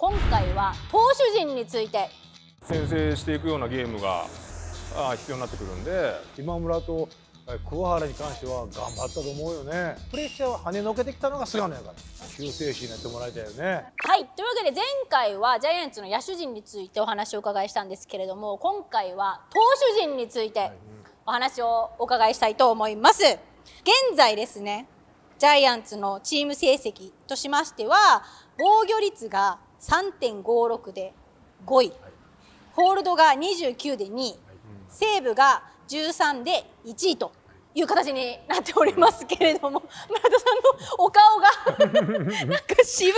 今回は投手陣について先制していくようなゲームが必要になってくるんで今村と桑原に関しては頑張ったと思うよねプレッシャーを跳ねのけてきたのが菅野やから救世主になってもらいたいよねはいというわけで前回はジャイアンツの野手陣についてお話をお伺いしたんですけれども今回は投手陣についてお話をお伺いしたいと思います現在ですねジャイアンツのチーム成績としましては防御率が3.56で5位、ホールドが29で2位、西武が13で1位という形になっておりますけれども村田さんのお顔が なんか渋い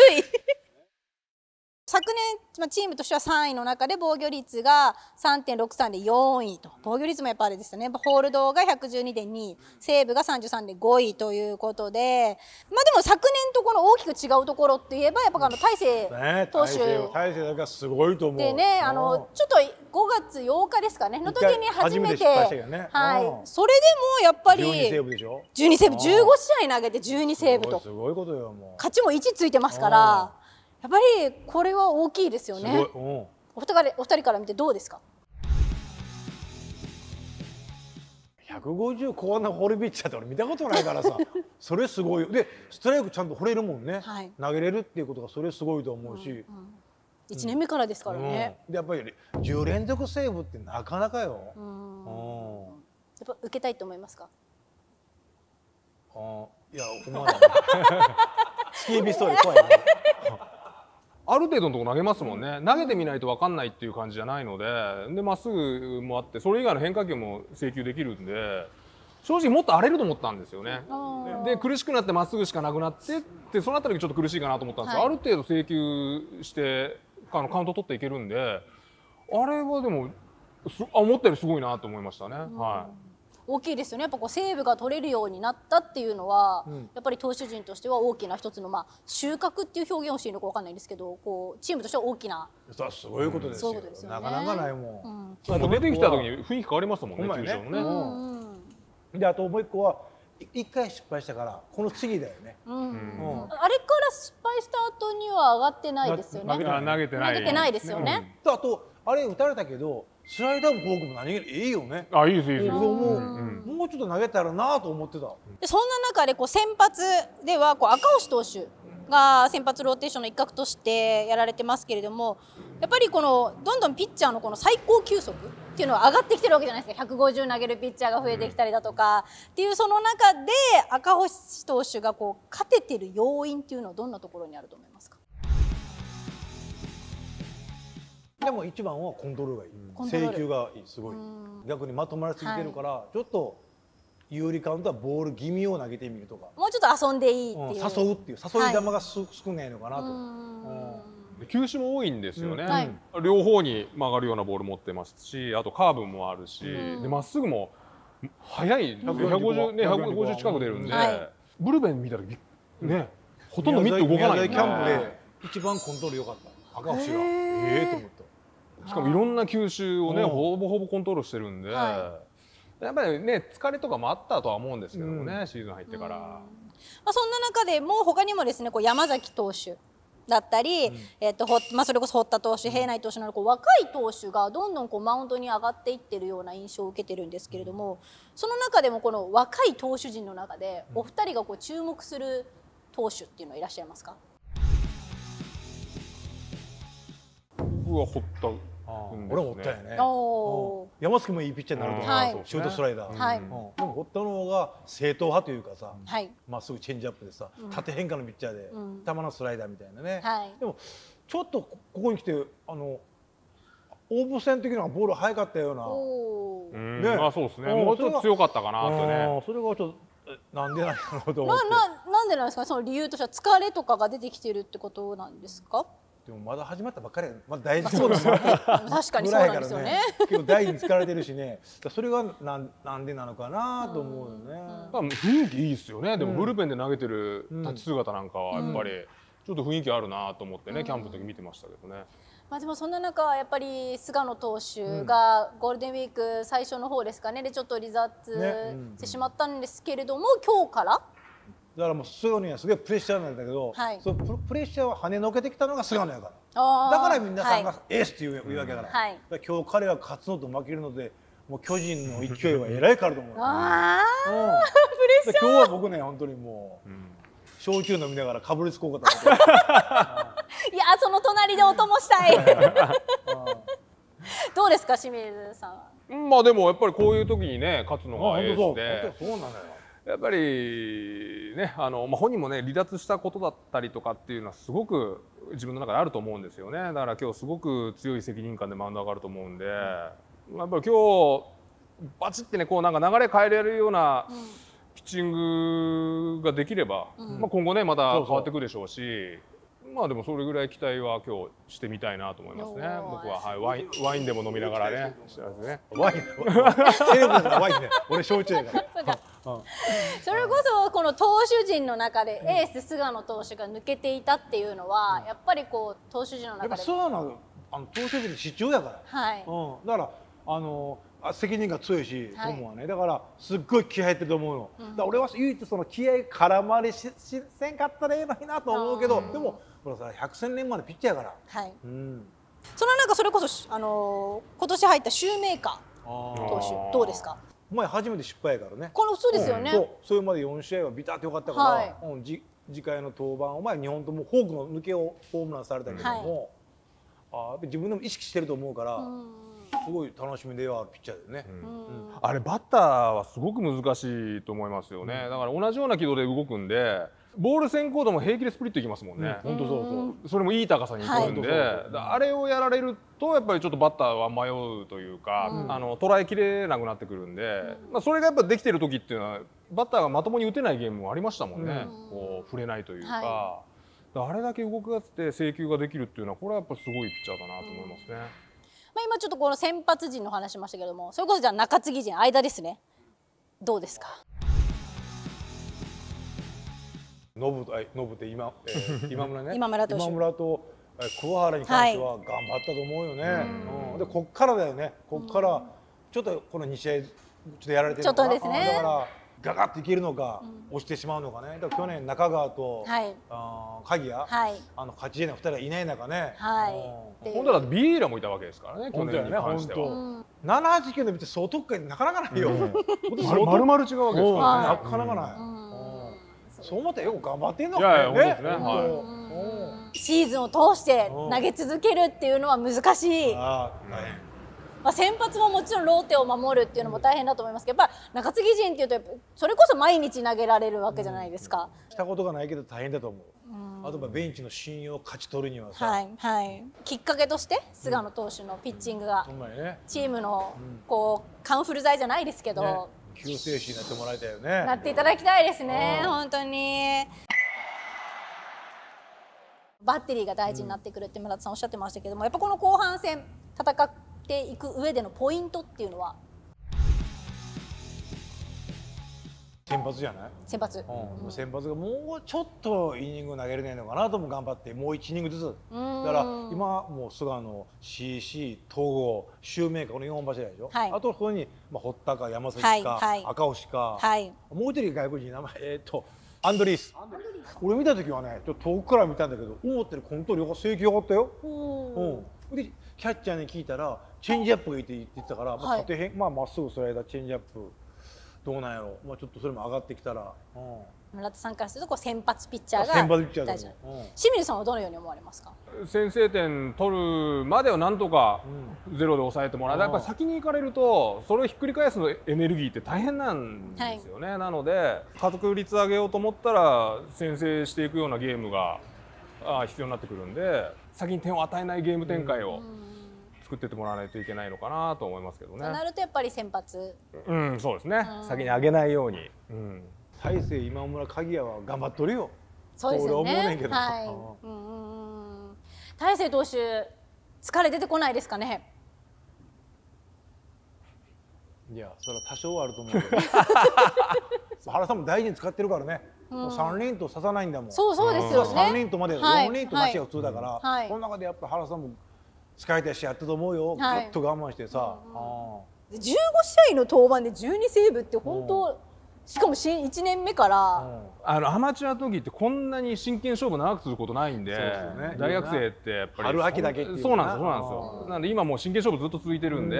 昨年、まあ、チームとしては3位の中で防御率が3.63で4位と防御率もやっぱあれでしたねホールドが112.2西武が33.5位ということでまあでも昨年とこの大きく違うところっていえばやっぱあの大勢投手、ね、大勢だけすごいと思うでねあのちょっと5月8日ですかねの時に初めて、ね、はいそれでもやっぱり12セーブでしょ12セーブ15試合投げて12セーブとすごいことよもう勝ちも1ついてますから。やっぱりこれは大きいですよね。お二人から見てどうですか150後半のホールビッチャーって俺見たことないからさ それすごいよでストライクちゃんと掘れるもんね、はい、投げれるっていうことがそれすごいと思うし、うんうん1年目からですからね、うん、やっぱり10連続セーブってなかなかよ、うん、うん、やっぱ受けたいと思いますかあいや思わな スティービーストーリー怖いある程度のとこ投げますもんね、うん、投げてみないと分かんないっていう感じじゃないのででまっすぐもあってそれ以外の変化球も請求できるんで正直もっと荒れると思ったんですよね。で苦しくなってまっすぐしかなくなってってそのたりちょっと苦しいかなと思ったんですけど、はい、ある程度請求してあのカウント取っていけるんであれはでもあ思ったよりすごいなと思いましたね。はい大きいですよねやっぱこうセーブが取れるようになったっていうのは、うん、やっぱり投手陣としては大きな一つの、まあ、収穫っていう表現をしているのか分かんないんですけどこうチームとしては大きなそういうことですよ、ね、すよね、なかなかないもん、うん、も出てきた時に雰囲気変わりますもんねねね、うんうん、であともう一個は一回失敗したからこの次だよね、うんうん、あれから失敗した後には上がってないですよね投げてないですよね、あとあれ打たれたけどスライダーもフォークも何気にいいよね。あ、いいですいいです。も、うもうちょっと投げたらなと思ってた。そんな中でこう先発ではこう赤星投手が先発ローテーションの一角としてやられてますけれども、やっぱりこのどんどんピッチャーのこの最高球速っていうのは上がってきてるわけじゃないですか。150投げるピッチャーが増えてきたりだとか、っていうその中で赤星投手がこう勝ててる要因っていうのはどんなところにあると思いますか。でも一番はコントロールがいい、制球がすごい、逆にまとまりすぎてるから、はい、ちょっと有利カウントはボール気味を投げてみるとかもうちょっと遊んでいいっていう、うん、誘うっていう誘い球がす、はい、少ないのかなと。うん、球種も多いんですよね、うん両方に曲がるようなボール持ってますしあとカーブもあるしま、っすぐも速い150、ね、150近く出るんで、はい、ブルペン見た時、ね、ほとんどミット動かない、ね、キャンプで一番コントロール良かった赤星がええー、と思った。しかもいろんな球種をね、ほぼほぼコントロールしてるんで、はい、やっぱりね疲れとかもあったとは思うんですけどもね、うん、シーズン入ってから。まあ、そんな中でもう他にもですねこう山崎投手だったり、うん、えーとまあ、それこそ堀田投手、平内投手などこう若い投手がどんどんこうマウンドに上がっていってるような印象を受けてるんですけれどもその中でもこの若い投手陣の中でお二人がこう注目する投手っていうのはいらっしゃいますか僕は堀田俺は堀田やね山崎もいいピッチャーになると思う。シュートスライダーでも堀田の方が正統派というかさまっすぐチェンジアップでさ縦変化のピッチャーで球のスライダーみたいなねでもちょっとここに来てあの応募戦的なボール速かったようなねまあそうですねもうちょっと強かったかなとねそれがちょっとなんでなんだろうと思ってななんでなんですかその理由としては疲れとかが出てきてるってことなんですかでもまだ始まったばっかりまだ大事そうですよ、ね、確かにそうなんですよね、ね、結構大事に疲れてるしねそれがなんなんでなのかなと思うよね、うん、雰囲気いいですよねでもブルペンで投げてる立ち姿なんかはやっぱり、ちょっと雰囲気あるなと思ってね、うん、キャンプの時見てましたけどね。まあ、でもそんな中、やっぱり菅野投手がゴールデンウィーク最初の方ですかねでちょっと離脱してしまったんですけれども、ねうん、今日からだからもう菅野にはすげえプレッシャーなんだけど、はい、そのプレッシャーを跳ねのけてきたのが菅野やからだから皆さんがエースって言う,、わけだから,、はい、から今日彼が勝つのと負けるのでもう巨人の勢いはえらいかわると思う、ッシャー今日は僕ね本当にもう、うん、焼酎飲みながらかぶりつこうかと思っていやその隣でお供したい どうですか清水さんまあでもやっぱりこういう時にね勝つのがエースで、うそうなんだよやっぱりねあの、まあ、本人もね離脱したことだったりとかっていうのはすごく自分の中であると思うんですよねだから今日すごく強い責任感でマウンド上がると思うんで、うん、やっぱり今日バチってねこうなんか流れ変えれるような、うん、ピッチングができれば、うん、まあ、今後ねまた変わってくるでしょうし。まあでもそれぐらい期待は今日してみたいなと思いますね。僕ははいワインワインでも飲みながらね。ワイン。ワイン。俺焼酎から。それこそこの投手陣の中でエース菅野投手が抜けていたっていうのは、やっぱりこう投手陣の中で菅野あの投手陣の支柱やから、はい、うん、だからあの責任が強いし、はい、トはねだからすっごい気合入ってると思うの、うん、だ俺は唯一その気合絡まりしせんかったらええのになと思うけど、うん、でもほらさ百戦錬磨でピッチャーやから、はい、うん、その中それこそあの今年入ったシューメーカー投手どうですか前初めて失敗やからねこの普通ですよね、うん、そうそれまで4試合はビタッてよかったから、はいうん、じ次回の登板お前日本ともフォークの抜けをホームランされたけども、はい、あ自分でも意識してると思うからすごい楽しみではあるピッチャーだよね、あれバッターはすごく難しいと思いますよね、だから同じような軌道で動くんでボール先行でも平気でスプリットいきますもんね。本当そうそう。それもいい高さにいくんで、あれをやられるとやっぱりちょっとバッターは迷うというか、あの捉えきれなくなってくるんで、まあそれがやっぱできてる時っていうのはバッターがまともに打てないゲームもありましたもんね。こう触れないというか、あれだけ動かやつって制球ができるっていうのはこれはやっぱすごいピッチャーだなと思いますね。まあ今ちょっとこの先発陣の話しましたけども、それこそじゃ中継ぎ陣間ですね。どうですか。ノブとノブで今、えー、今村ね今村と桑原に関しては頑張ったと思うよね、はい、うん、でこっからだよねこっからちょっとこの2試合ちょっとやられてるのかすね、だからガガッといけるのか、うん、押してしまうのかねだから去年中川と、はい、あ鍵谷、はい、あの勝ち得のい2人はいない中ね、はい、うん、本当だビエラもいたわけですからね去年に関しては。ね、789の見て総特会なかなかないよ、うん、ま る違うわけですからね、なかなかない。そう思ったよく頑張ってんのかね。ねはい、シーズンを通して投げ続けるっていうのは難しい。まあ、先発ももちろんローテを守るっていうのも大変だと思いますけどやっぱ中継ぎ陣っていうとそれこそ毎日投げられるわけじゃないですか。したことがないけど大変だと思う。うあとベンチの信用を勝ち取るにはさ、はいはい、きっかけとして菅野投手のピッチングがチームのこうカンフル剤じゃないですけど、ね救世主になってもらいたいよねなっていただきたいですね本当にバッテリーが大事になってくるって村田さんおっしゃってましたけども、やっぱこの後半戦戦っていく上でのポイントっていうのは先発じゃない先発、うん、先発がもうちょっとイニング投げれないのかなとも頑張ってもう1イニングずつだから今もう菅野 CC 東郷シューメーカーこの4本柱でしょ、はい、あとは、こに、まあ、堀田か山崎か、はい、赤星か、はい、もう一人外国人名前えー、っとアンドリース俺見た時はねちょっと遠くから見たんだけど思ってるコントロール制球良かったよ。うん、でキャッチャーに聞いたらチェンジアップがいいって言ってたから、はい、まあ、縦変まあ、っすぐスライダーチェンジアップどうなんやろう、まあ、ちょっとそれも上がってきたら、うん、村田さんからするとこう先発ピッチャーが先発ピッチャー大うん、清水さんはどのように思われますか先制点取るまではなんとかゼロで抑えてもらう、うん、やっぱり先に行かれるとそれをひっくり返すエネルギーって大変なんですよね、はい、なので加速率上げようと思ったら先制していくようなゲームが必要になってくるんで先に点を与えないゲーム展開を。うん作っててもらわないといけないのかなと思いますけどね。となるとやっぱり先発。うん、そうですね。先に上げないように。うん。大勢今村鍵谷は頑張っとるよ。そうですね。は思うねんけど。はい。うん。大勢投手疲れ出てこないですかね。いや、それは多少あると思うけど。原さんも大事に使ってるからね。もう3連投ささないんだもん。そうそうですよね。3連投まで4連投なしが普通だから、この中でやっぱ原さんも疲れてしやったと思うよ、はい、っと我慢してさ、うん、15試合の登板で12セーブって本当、しかもし1年目から、あのアマチュア時ってこんなに真剣勝負長くすることないんで、ね、大学生ってやっぱり春秋だけそうなんですそうなんですよなんで今もう真剣勝負ずっと続いてるんで、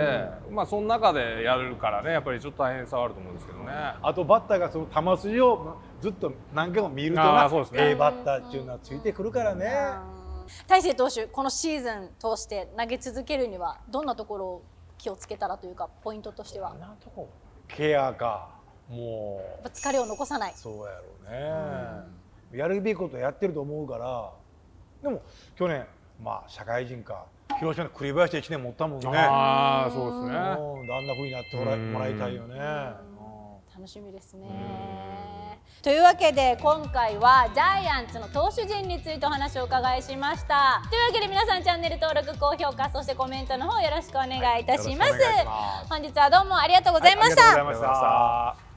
うん、まあその中でやるからねやっぱりちょっと大変さはあると思うんですけどねあとバッターがその球筋をずっと何回も見るとな、ね、ええー、バッターっていうのはついてくるからね。大勢投手、このシーズン通して投げ続けるには、どんなところを気をつけたらというか、ポイントとしては。ケアか、もう。疲れを残さない。そうやろうね。うん、やるべきことやってると思うから。でも、去年、まあ、社会人か。広島の栗林で1年持ったもんね。ああ、そうですね。あんなふうになってもらいたいよね。楽しみですね。というわけで今回はジャイアンツの投手陣についてお話をお伺いしましたというわけで皆さんチャンネル登録高評価そしてコメントの方よろしくお願いいたしますはい、本日はどうもありがとうございました、はい